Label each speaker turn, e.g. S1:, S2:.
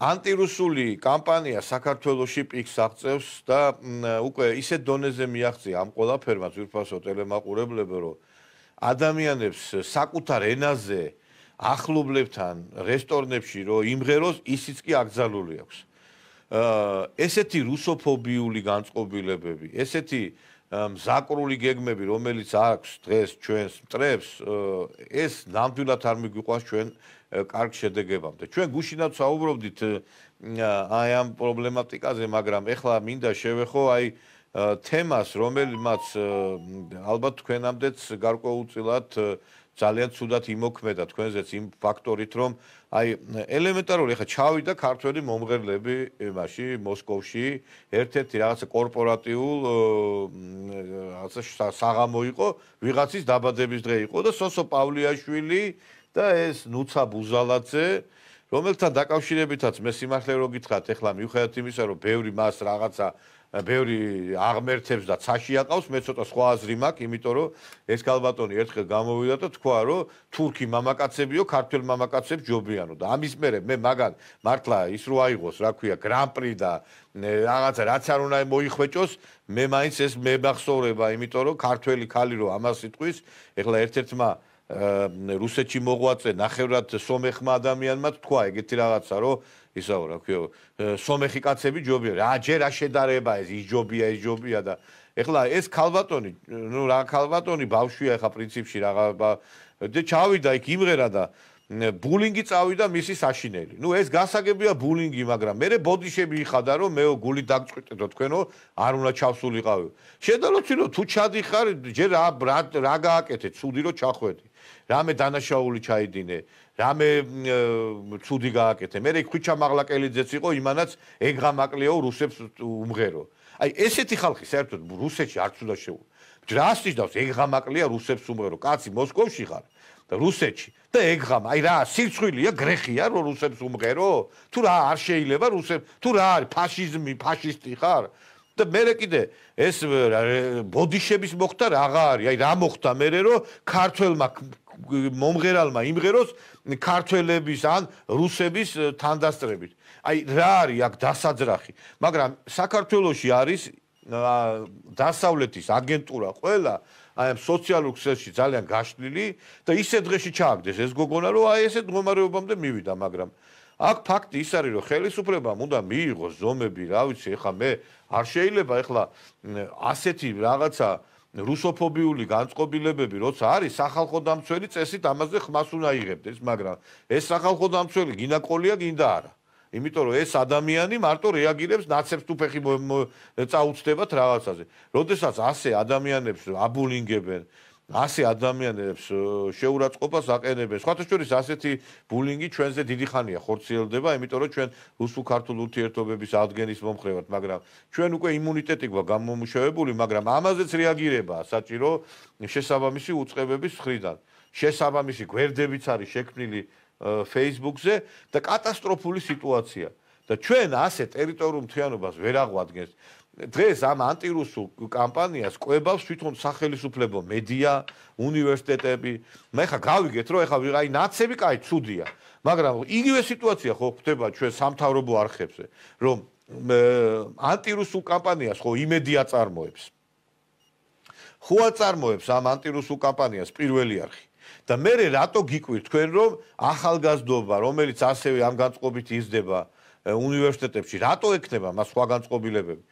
S1: ანტირუსული კამპანია საქართველოსი პიქს აღწევს და უკვე ისე დონეზე მიაღწია ამ ყველაფერმა ზირფასო ტელემაყურებლებო რომ ადამიანებს საკუთარ ენაზე ახლობლებთან რესტორნებში რომ იმღეროს ისიც კი აკძალული აქვს ესეთი რუსოფობიული განწყობილებები ესეთი მზაკრული გეგმები რომელიც აქვს დღეს ჩვენს მტრებს ეს ნამდვილად არ მიგვიყვანს ჩვენ კარგ შედეგებამდე ჩვენ გუშინაც საუბრობდით აი ამ პრობლემატიკაზე მაგრამ ეხლა მინდა შევეხო აი თემას, რომელმაც ალბათ თქვენამდეც გარკვეულწილად ძალიან ცუდად იმოქმედა თქვენზეც იმ ფაქტორით, რომ აი ელემენტარული ხა ჩავიდა ქართველი მომღერლები მასში მოსკოვში ერთ-ერთი რაღაცა კორპორატიულ რაღაცა საღამო იყო ვიღაცის დაბადების დღე იყო და სოსო პავლიაშვილი და ეს ნუცა ბუზალაძე რომელთან დაკავშირებითაც მე სიმართლე რო გითხრათ, ეხლა მიუხედავად იმისა, რომ ბევრი მას რაღაცა ბევრი აღმერთებს და ცაში აყავს, მე ცოტა სხვა აზრი მაქვს, იმიტომ რომ ეს კალბატონი ერთხელ გამოვიდა და თქვა, რომ თურქი მამაკაცებიო, ქართველ მამაკაცებს ჯობიანო და ამის მერე მე მაგან მართლა ის რო აიღოს, რა ქვია, გრან-პრი და რაღაცა რაც არ უნდა მოიხვეჭოს, მე მაინც ეს მებახსოვრება, იმიტომ რომ ქართველი ქალი რო ამას იტყვის, ეხლა ერთ-ერთმა რუსეთში მოღვაწე ნახევრად სომეხმა ადამიანმა თქვა ეგეთი რაღაცა რომ ისაო რა ქვია სომეხი კაცები ჯობია რა ჯერ რა შედარება ეს ჯობია ეს ჯობია და ეხლა ეს ქალბატონი ნუ რა ქალბატონი ბავშვია ეხა პრინციპში რაღა და ჩავიდა იქ იმღერა და ბულინგი წავიდა მისი საშინელი. ნუ ეს გასაგებია ბულინგი, მაგრამ მე ბოდიშები იხადა რომ მეო გული დაგწყვიტეთო თქვენო, არ უნდა ჩავსულიყავი. შედაროცი რომ თუ ჩადი ხარ, ჯერ რა რა გააკეთე, ცუდი რომ ჩახვედი. რამე დანაშაული ჩაიდინე, რამე ცუდი გააკეთე. მე ხუჩა მაღლაკელიძეც იყო, იმანაც ეგღა მაკლიო რუსებს უმღერო. აი ესეთი ხალხი საერთოდ რუსეთში არც უნდა შეულო. ჯრასტიჟ დავს ეგღამაკლია რუსებს უმერო, კაცი მოსკოვში ხარ და რუსეთში და ეგღამა, აი რა, სიცხვილია, გრეხია რომ რუსებს უმღერო? თუ რა არ შეიძლება რუსებს? თუ რა არის ფაშიზმი, ფაშისტი ხარ? და მერე კიდე ეს ბოდიშების მოხდა რა არის? აი რა მოხდა მერე რომ ქართველმა მომღერალმა იმღეროს ქართველების ან რუსების თანდასწრებით. აი რა არის აქ დასაძრახი? მაგრამ საქართველოსი არის დასავლეთის აგენტურა ყველა აი ამ სოციალურ ქსელში ძალიან გაშლილი და ისე დღეში ჩააგდეს ეს გოგონა რომ აი ესე მდგომარეობამდე მივიდა მაგრამ აქ ფაქტი ის არის რომ ხელისუფლებამ უნდა მიიღოს ზომები რა ვიცი ეხლა მე არ შეიძლება ეხლა ასეთი რაღაცა რუსოფობიული განწყობილებები როცა არის სახალხო დამცველი წესით ამაზე ხმას უნდა იღებდეს მაგრამ ეს სახალხო დამცველი გინაკოლია გინდა არა იმიტომ რომ ეს ადამიანი მარტო რეაგირებს ნაცებს თუ ფეხი წაუწდებათ რაღაცაზე როდესაც ასე ადამიანებს აბულინგებენ ასე ადამიანებს შეურაცხყოფას აყენებენ. სხვათაშორის ასეთი ბულინგი ჩვენზე დიდი ხანია ხორციელდება, იმიტომ რომ ჩვენ რუსულ ქართულ ურთიერთობების ადგენის მომხრევართ, მაგრამ ჩვენ უკვე იმუნიტეტი გვა გამომუშავებული, მაგრამ ამაზეც რეაგირება საჭირო შესაბამისი უწყებების ხრიდან. შესაბამისი გვერდებიც არის შექმნილი Facebook-ზე და კატასტროფული სიტუაცია. და ჩვენ ასე ტერიტორიულ მთლიანობას ვერ აღვადგენს. დღეს ამ ანტირუსულ კამპანიას კვებავს თვითონ სახელისუფლებო მედია, უნივერსიტეტები. მე ხა გავიგეთ, რომ ეხა ვიღაი ნაცები კაი ცუდია, მაგრამ იგივე სიტუაცია ხო ხდება ჩვენ სამთავრობო არხებზე, რომ ანტირუსულ კამპანიას ხო იმედია წარმოებს. ხო აწარმოებს ამ ანტირუსულ კამპანიას პირველი არხი და მე რატო გიკვირ თქვენ რომ ახალგაზრდობა რომელიც ასევე ამ განწყობით იზრდება უნივერსიტეტებში რატო ექნება მას სხვა განწყობილებები